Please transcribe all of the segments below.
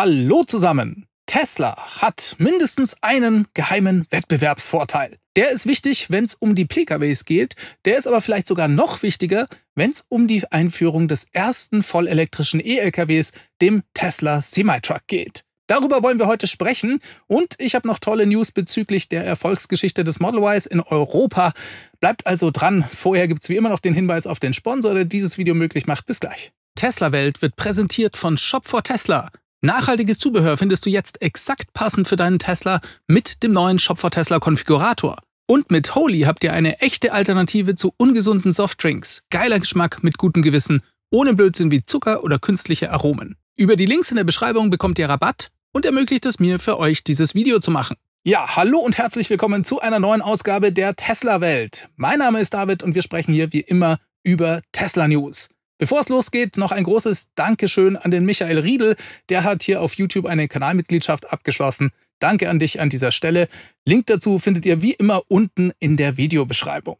Hallo zusammen! Tesla hat mindestens einen geheimen Wettbewerbsvorteil. Der ist wichtig, wenn es um die PKWs geht, der ist aber vielleicht sogar noch wichtiger, wenn es um die Einführung des ersten vollelektrischen E-LKWs, dem Tesla Semitruck, geht. Darüber wollen wir heute sprechen und ich habe noch tolle News bezüglich der Erfolgsgeschichte des Model Ys in Europa. Bleibt also dran. Vorher gibt es wie immer noch den Hinweis auf den Sponsor, der dieses Video möglich macht. Bis gleich. Tesla Welt wird präsentiert von Shop for Tesla Nachhaltiges Zubehör findest du jetzt exakt passend für deinen Tesla mit dem neuen Shop for Tesla Konfigurator. Und mit Holy habt ihr eine echte Alternative zu ungesunden Softdrinks. Geiler Geschmack mit gutem Gewissen, ohne Blödsinn wie Zucker oder künstliche Aromen. Über die Links in der Beschreibung bekommt ihr Rabatt und ermöglicht es mir, für euch dieses Video zu machen. Ja, hallo und herzlich willkommen zu einer neuen Ausgabe der Tesla-Welt. Mein Name ist David und wir sprechen hier wie immer über Tesla News. Bevor es losgeht, noch ein großes Dankeschön an den Michael Riedel. Der hat hier auf YouTube eine Kanalmitgliedschaft abgeschlossen. Danke an dich an dieser Stelle. Link dazu findet ihr wie immer unten in der Videobeschreibung.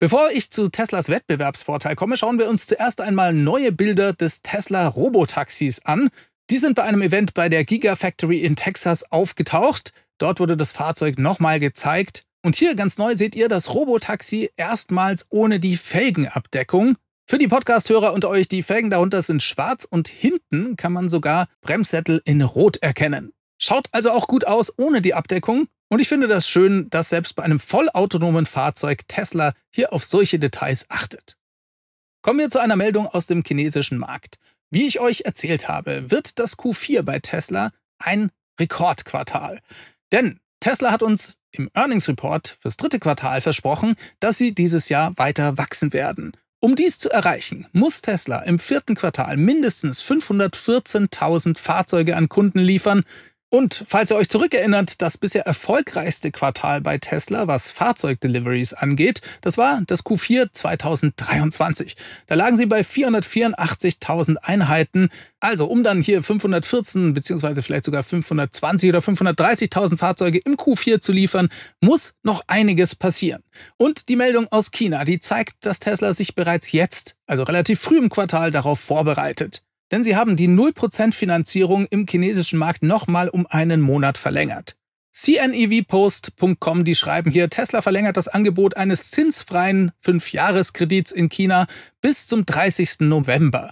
Bevor ich zu Teslas Wettbewerbsvorteil komme, schauen wir uns zuerst einmal neue Bilder des Tesla Robotaxis an. Die sind bei einem Event bei der Gigafactory in Texas aufgetaucht. Dort wurde das Fahrzeug nochmal gezeigt. Und hier ganz neu seht ihr das Robotaxi erstmals ohne die Felgenabdeckung. Für die Podcasthörer unter euch, die Felgen darunter sind schwarz und hinten kann man sogar Bremssättel in Rot erkennen. Schaut also auch gut aus ohne die Abdeckung. Und ich finde das schön, dass selbst bei einem vollautonomen Fahrzeug Tesla hier auf solche Details achtet. Kommen wir zu einer Meldung aus dem chinesischen Markt. Wie ich euch erzählt habe, wird das Q4 bei Tesla ein Rekordquartal. Denn Tesla hat uns im Earnings Report fürs dritte Quartal versprochen, dass sie dieses Jahr weiter wachsen werden. Um dies zu erreichen, muss Tesla im vierten Quartal mindestens 514.000 Fahrzeuge an Kunden liefern, und falls ihr euch zurückerinnert, das bisher erfolgreichste Quartal bei Tesla, was Fahrzeugdeliveries angeht, das war das Q4 2023. Da lagen sie bei 484.000 Einheiten. Also um dann hier 514 bzw. vielleicht sogar 520 oder 530.000 Fahrzeuge im Q4 zu liefern, muss noch einiges passieren. Und die Meldung aus China, die zeigt, dass Tesla sich bereits jetzt, also relativ früh im Quartal, darauf vorbereitet. Denn sie haben die 0% Finanzierung im chinesischen Markt nochmal um einen Monat verlängert. CNEVpost.com, die schreiben hier, Tesla verlängert das Angebot eines zinsfreien 5-Jahres-Kredits in China bis zum 30. November.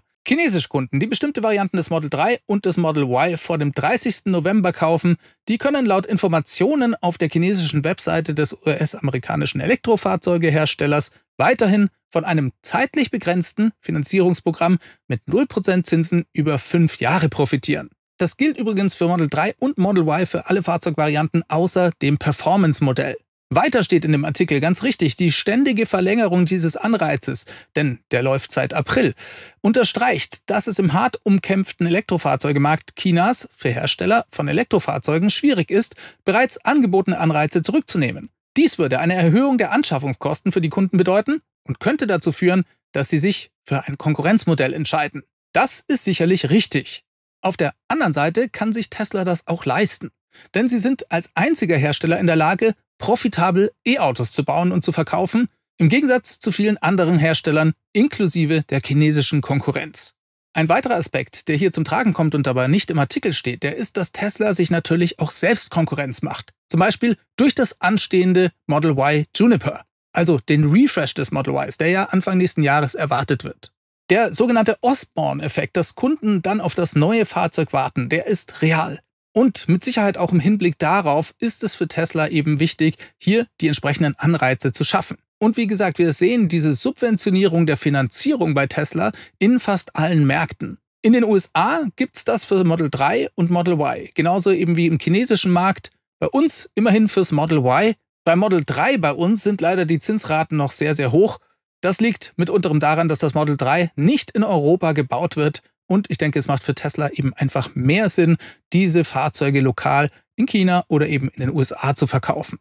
Kunden, die bestimmte Varianten des Model 3 und des Model Y vor dem 30. November kaufen, die können laut Informationen auf der chinesischen Webseite des US-amerikanischen Elektrofahrzeugeherstellers weiterhin von einem zeitlich begrenzten Finanzierungsprogramm mit 0% Zinsen über fünf Jahre profitieren. Das gilt übrigens für Model 3 und Model Y für alle Fahrzeugvarianten außer dem Performance-Modell. Weiter steht in dem Artikel ganz richtig die ständige Verlängerung dieses Anreizes, denn der läuft seit April, unterstreicht, dass es im hart umkämpften Elektrofahrzeugemarkt Chinas für Hersteller von Elektrofahrzeugen schwierig ist, bereits angebotene Anreize zurückzunehmen. Dies würde eine Erhöhung der Anschaffungskosten für die Kunden bedeuten und könnte dazu führen, dass sie sich für ein Konkurrenzmodell entscheiden. Das ist sicherlich richtig. Auf der anderen Seite kann sich Tesla das auch leisten, denn sie sind als einziger Hersteller in der Lage, profitabel E-Autos zu bauen und zu verkaufen, im Gegensatz zu vielen anderen Herstellern inklusive der chinesischen Konkurrenz. Ein weiterer Aspekt, der hier zum Tragen kommt und dabei nicht im Artikel steht, der ist, dass Tesla sich natürlich auch selbst Konkurrenz macht. Zum Beispiel durch das anstehende Model Y Juniper also den Refresh des Model Ys, der ja Anfang nächsten Jahres erwartet wird. Der sogenannte Osborne-Effekt, dass Kunden dann auf das neue Fahrzeug warten, der ist real. Und mit Sicherheit auch im Hinblick darauf ist es für Tesla eben wichtig, hier die entsprechenden Anreize zu schaffen. Und wie gesagt, wir sehen diese Subventionierung der Finanzierung bei Tesla in fast allen Märkten. In den USA gibt es das für Model 3 und Model Y, genauso eben wie im chinesischen Markt. Bei uns immerhin fürs Model Y bei Model 3 bei uns sind leider die Zinsraten noch sehr, sehr hoch. Das liegt mit unterem daran, dass das Model 3 nicht in Europa gebaut wird. Und ich denke, es macht für Tesla eben einfach mehr Sinn, diese Fahrzeuge lokal in China oder eben in den USA zu verkaufen.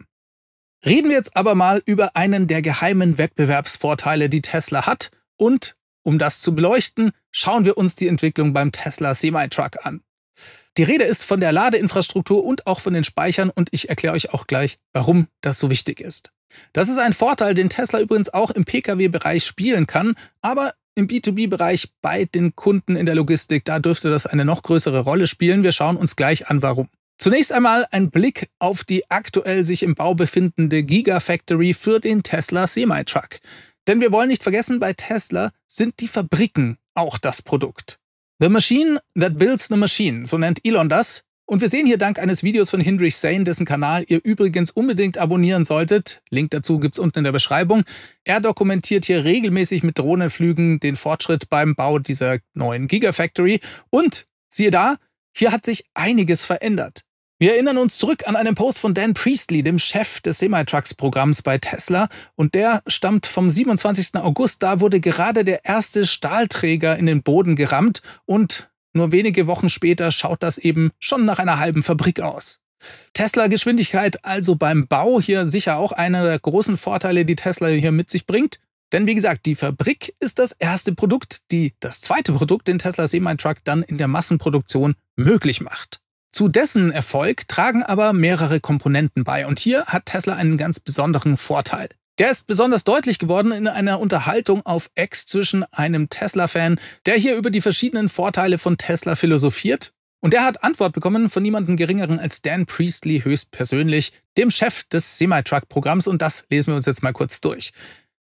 Reden wir jetzt aber mal über einen der geheimen Wettbewerbsvorteile, die Tesla hat. Und um das zu beleuchten, schauen wir uns die Entwicklung beim Tesla Semi-Truck an. Die Rede ist von der Ladeinfrastruktur und auch von den Speichern und ich erkläre euch auch gleich, warum das so wichtig ist. Das ist ein Vorteil, den Tesla übrigens auch im Pkw-Bereich spielen kann, aber im B2B-Bereich bei den Kunden in der Logistik, da dürfte das eine noch größere Rolle spielen. Wir schauen uns gleich an, warum. Zunächst einmal ein Blick auf die aktuell sich im Bau befindende Gigafactory für den Tesla Semi-Truck. Denn wir wollen nicht vergessen, bei Tesla sind die Fabriken auch das Produkt. The Machine That Builds the Machine, so nennt Elon das. Und wir sehen hier dank eines Videos von Hindrich Sane, dessen Kanal ihr übrigens unbedingt abonnieren solltet. Link dazu gibt's unten in der Beschreibung. Er dokumentiert hier regelmäßig mit Drohnenflügen den Fortschritt beim Bau dieser neuen Gigafactory. Und siehe da, hier hat sich einiges verändert. Wir erinnern uns zurück an einen Post von Dan Priestley, dem Chef des semitrucks programms bei Tesla, und der stammt vom 27. August. Da wurde gerade der erste Stahlträger in den Boden gerammt und nur wenige Wochen später schaut das eben schon nach einer halben Fabrik aus. Tesla-Geschwindigkeit also beim Bau hier sicher auch einer der großen Vorteile, die Tesla hier mit sich bringt. Denn wie gesagt, die Fabrik ist das erste Produkt, die das zweite Produkt, den Tesla Semi-Truck, dann in der Massenproduktion möglich macht. Zu dessen Erfolg tragen aber mehrere Komponenten bei. Und hier hat Tesla einen ganz besonderen Vorteil. Der ist besonders deutlich geworden in einer Unterhaltung auf X zwischen einem Tesla-Fan, der hier über die verschiedenen Vorteile von Tesla philosophiert. Und er hat Antwort bekommen von niemandem geringeren als Dan Priestley höchstpersönlich, dem Chef des Semi-Truck-Programms. Und das lesen wir uns jetzt mal kurz durch.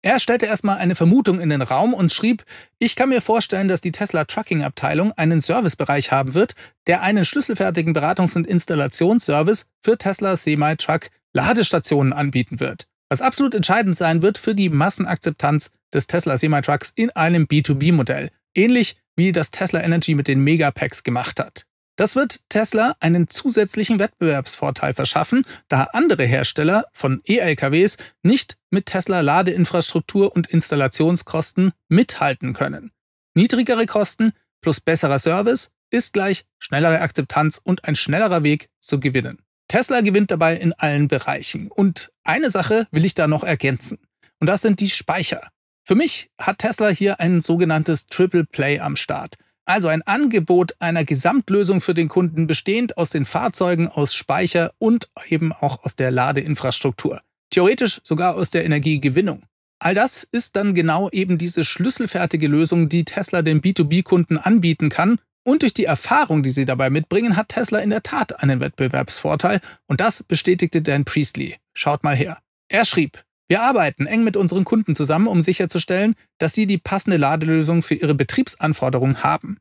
Er stellte erstmal eine Vermutung in den Raum und schrieb, ich kann mir vorstellen, dass die Tesla Trucking Abteilung einen Servicebereich haben wird, der einen schlüsselfertigen Beratungs- und Installationsservice für Tesla Semi-Truck Ladestationen anbieten wird, was absolut entscheidend sein wird für die Massenakzeptanz des Tesla Semi-Trucks in einem B2B-Modell, ähnlich wie das Tesla Energy mit den Megapacks gemacht hat. Das wird Tesla einen zusätzlichen Wettbewerbsvorteil verschaffen, da andere Hersteller von E-LKWs nicht mit Tesla Ladeinfrastruktur und Installationskosten mithalten können. Niedrigere Kosten plus besserer Service ist gleich schnellere Akzeptanz und ein schnellerer Weg zu gewinnen. Tesla gewinnt dabei in allen Bereichen. Und eine Sache will ich da noch ergänzen. Und das sind die Speicher. Für mich hat Tesla hier ein sogenanntes Triple Play am Start. Also ein Angebot einer Gesamtlösung für den Kunden bestehend aus den Fahrzeugen, aus Speicher und eben auch aus der Ladeinfrastruktur. Theoretisch sogar aus der Energiegewinnung. All das ist dann genau eben diese schlüsselfertige Lösung, die Tesla den B2B-Kunden anbieten kann. Und durch die Erfahrung, die sie dabei mitbringen, hat Tesla in der Tat einen Wettbewerbsvorteil. Und das bestätigte Dan Priestley. Schaut mal her. Er schrieb, wir arbeiten eng mit unseren Kunden zusammen, um sicherzustellen, dass sie die passende Ladelösung für ihre Betriebsanforderungen haben.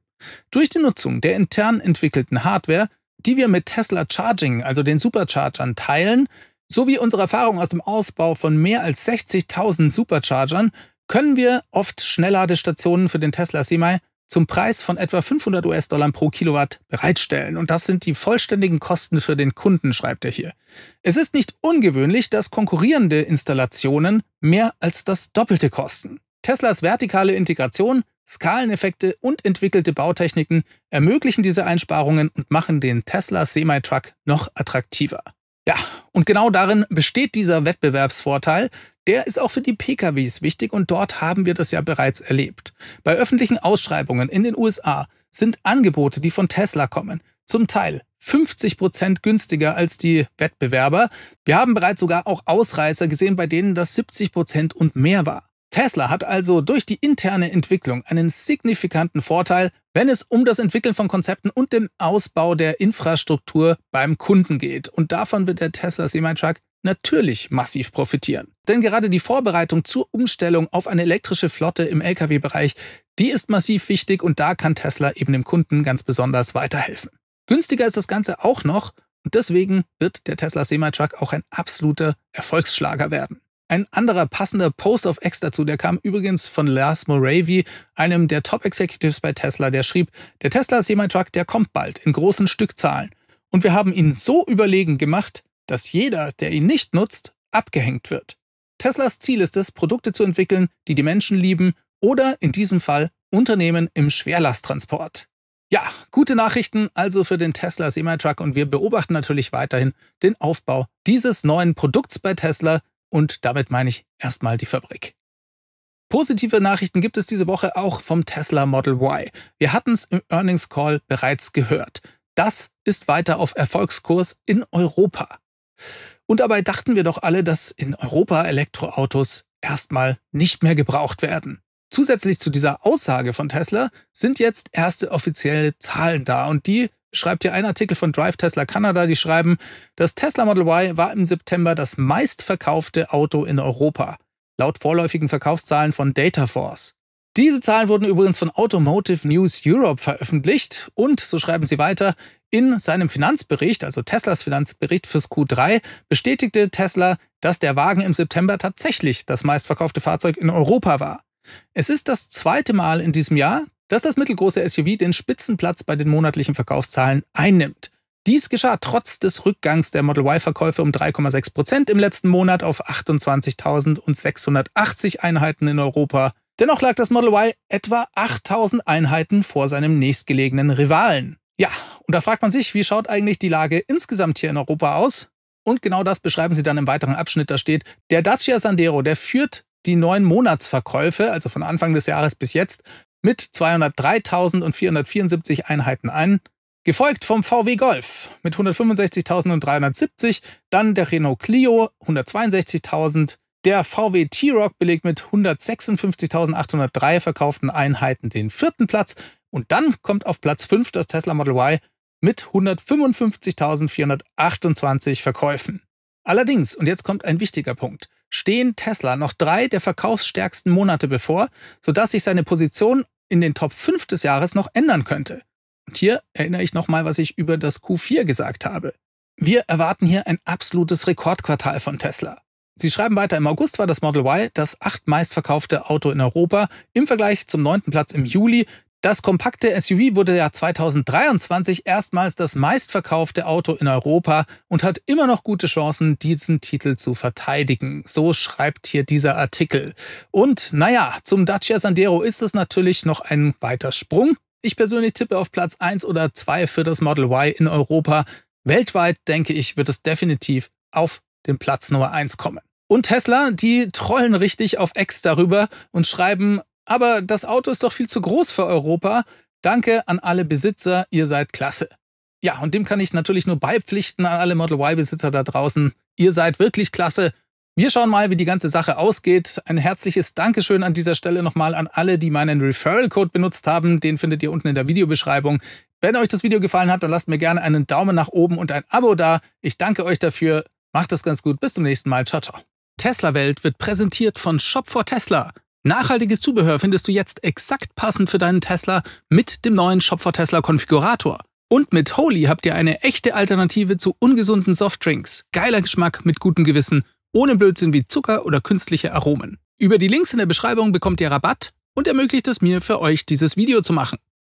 Durch die Nutzung der intern entwickelten Hardware, die wir mit Tesla Charging, also den Superchargern, teilen, sowie unsere Erfahrung aus dem Ausbau von mehr als 60.000 Superchargern, können wir oft Schnellladestationen für den Tesla Semi zum Preis von etwa 500 US-Dollar pro Kilowatt bereitstellen. Und das sind die vollständigen Kosten für den Kunden, schreibt er hier. Es ist nicht ungewöhnlich, dass konkurrierende Installationen mehr als das Doppelte kosten. Teslas vertikale Integration, Skaleneffekte und entwickelte Bautechniken ermöglichen diese Einsparungen und machen den Tesla Semi-Truck noch attraktiver. Ja, und genau darin besteht dieser Wettbewerbsvorteil, der ist auch für die PKWs wichtig und dort haben wir das ja bereits erlebt. Bei öffentlichen Ausschreibungen in den USA sind Angebote, die von Tesla kommen, zum Teil 50 Prozent günstiger als die Wettbewerber. Wir haben bereits sogar auch Ausreißer gesehen, bei denen das 70 Prozent und mehr war. Tesla hat also durch die interne Entwicklung einen signifikanten Vorteil, wenn es um das Entwickeln von Konzepten und den Ausbau der Infrastruktur beim Kunden geht. Und davon wird der Tesla Semi-Truck natürlich massiv profitieren. Denn gerade die Vorbereitung zur Umstellung auf eine elektrische Flotte im Lkw-Bereich, die ist massiv wichtig und da kann Tesla eben dem Kunden ganz besonders weiterhelfen. Günstiger ist das Ganze auch noch und deswegen wird der Tesla Semi-Truck auch ein absoluter Erfolgsschlager werden. Ein anderer passender Post auf X dazu, der kam übrigens von Lars Moravi, einem der Top-Executives bei Tesla, der schrieb, der Tesla Semi-Truck, der kommt bald in großen Stückzahlen. Und wir haben ihn so überlegen gemacht, dass jeder, der ihn nicht nutzt, abgehängt wird. Teslas Ziel ist es, Produkte zu entwickeln, die die Menschen lieben oder in diesem Fall Unternehmen im Schwerlasttransport. Ja, gute Nachrichten also für den Tesla Semi-Truck und wir beobachten natürlich weiterhin den Aufbau dieses neuen Produkts bei Tesla und damit meine ich erstmal die Fabrik. Positive Nachrichten gibt es diese Woche auch vom Tesla Model Y. Wir hatten es im Earnings Call bereits gehört. Das ist weiter auf Erfolgskurs in Europa. Und dabei dachten wir doch alle, dass in Europa Elektroautos erstmal nicht mehr gebraucht werden. Zusätzlich zu dieser Aussage von Tesla sind jetzt erste offizielle Zahlen da und die schreibt hier ein Artikel von Drive Tesla Kanada, die schreiben, das Tesla Model Y war im September das meistverkaufte Auto in Europa, laut vorläufigen Verkaufszahlen von Dataforce. Diese Zahlen wurden übrigens von Automotive News Europe veröffentlicht und, so schreiben sie weiter, in seinem Finanzbericht, also Teslas Finanzbericht fürs Q3, bestätigte Tesla, dass der Wagen im September tatsächlich das meistverkaufte Fahrzeug in Europa war. Es ist das zweite Mal in diesem Jahr, dass das mittelgroße SUV den Spitzenplatz bei den monatlichen Verkaufszahlen einnimmt. Dies geschah trotz des Rückgangs der Model Y-Verkäufe um 3,6 Prozent im letzten Monat auf 28.680 Einheiten in Europa. Dennoch lag das Model Y etwa 8000 Einheiten vor seinem nächstgelegenen Rivalen. Ja, und da fragt man sich, wie schaut eigentlich die Lage insgesamt hier in Europa aus? Und genau das beschreiben sie dann im weiteren Abschnitt. Da steht, der Dacia Sandero, der führt die neun Monatsverkäufe, also von Anfang des Jahres bis jetzt, mit 203.474 Einheiten ein. Gefolgt vom VW Golf mit 165.370, dann der Renault Clio 162.000, der VW T-Rock belegt mit 156.803 verkauften Einheiten den vierten Platz. Und dann kommt auf Platz 5 das Tesla Model Y mit 155.428 Verkäufen. Allerdings, und jetzt kommt ein wichtiger Punkt, stehen Tesla noch drei der verkaufsstärksten Monate bevor, sodass sich seine Position in den Top 5 des Jahres noch ändern könnte. Und hier erinnere ich nochmal, was ich über das Q4 gesagt habe. Wir erwarten hier ein absolutes Rekordquartal von Tesla. Sie schreiben weiter, im August war das Model Y das acht meistverkaufte Auto in Europa im Vergleich zum neunten Platz im Juli. Das kompakte SUV wurde ja 2023 erstmals das meistverkaufte Auto in Europa und hat immer noch gute Chancen, diesen Titel zu verteidigen. So schreibt hier dieser Artikel. Und naja, zum Dacia Sandero ist es natürlich noch ein weiter Sprung. Ich persönlich tippe auf Platz 1 oder 2 für das Model Y in Europa. Weltweit, denke ich, wird es definitiv auf den Platz Nummer 1 kommen. Und Tesla, die trollen richtig auf Ex darüber und schreiben, aber das Auto ist doch viel zu groß für Europa. Danke an alle Besitzer, ihr seid klasse. Ja, und dem kann ich natürlich nur beipflichten an alle Model Y-Besitzer da draußen. Ihr seid wirklich klasse. Wir schauen mal, wie die ganze Sache ausgeht. Ein herzliches Dankeschön an dieser Stelle nochmal an alle, die meinen Referral-Code benutzt haben. Den findet ihr unten in der Videobeschreibung. Wenn euch das Video gefallen hat, dann lasst mir gerne einen Daumen nach oben und ein Abo da. Ich danke euch dafür. Macht es ganz gut. Bis zum nächsten Mal. Ciao, ciao. Tesla-Welt wird präsentiert von Shop for Tesla. Nachhaltiges Zubehör findest du jetzt exakt passend für deinen Tesla mit dem neuen Shop for Tesla Konfigurator. Und mit Holy habt ihr eine echte Alternative zu ungesunden Softdrinks. Geiler Geschmack mit gutem Gewissen, ohne Blödsinn wie Zucker oder künstliche Aromen. Über die Links in der Beschreibung bekommt ihr Rabatt und ermöglicht es mir, für euch dieses Video zu machen.